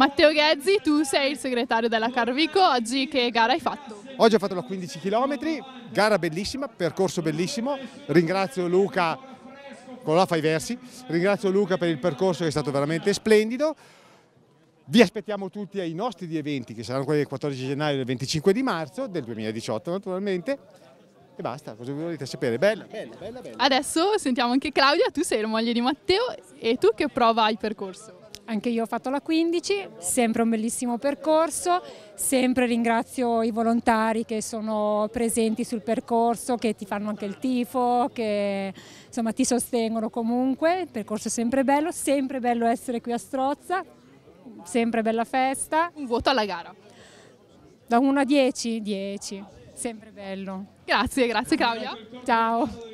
Matteo Ghezzi, tu sei il segretario della Carvico, oggi che gara hai fatto? Oggi ho fatto la 15 km, gara bellissima, percorso bellissimo, ringrazio Luca, con la fai versi, ringrazio Luca per il percorso che è stato veramente splendido, vi aspettiamo tutti ai nostri eventi che saranno quelli del 14 gennaio e del 25 di marzo del 2018 naturalmente e basta, cosa volete sapere? Bella, bella, bella, bella. Adesso sentiamo anche Claudia, tu sei la moglie di Matteo e tu che prova hai percorso? Anche io ho fatto la 15, sempre un bellissimo percorso, sempre ringrazio i volontari che sono presenti sul percorso, che ti fanno anche il tifo, che insomma, ti sostengono comunque, il percorso è sempre bello, sempre bello essere qui a Strozza, sempre bella festa. Un voto alla gara? Da 1 a 10? 10, sempre bello. Grazie, grazie Claudia. Ciao.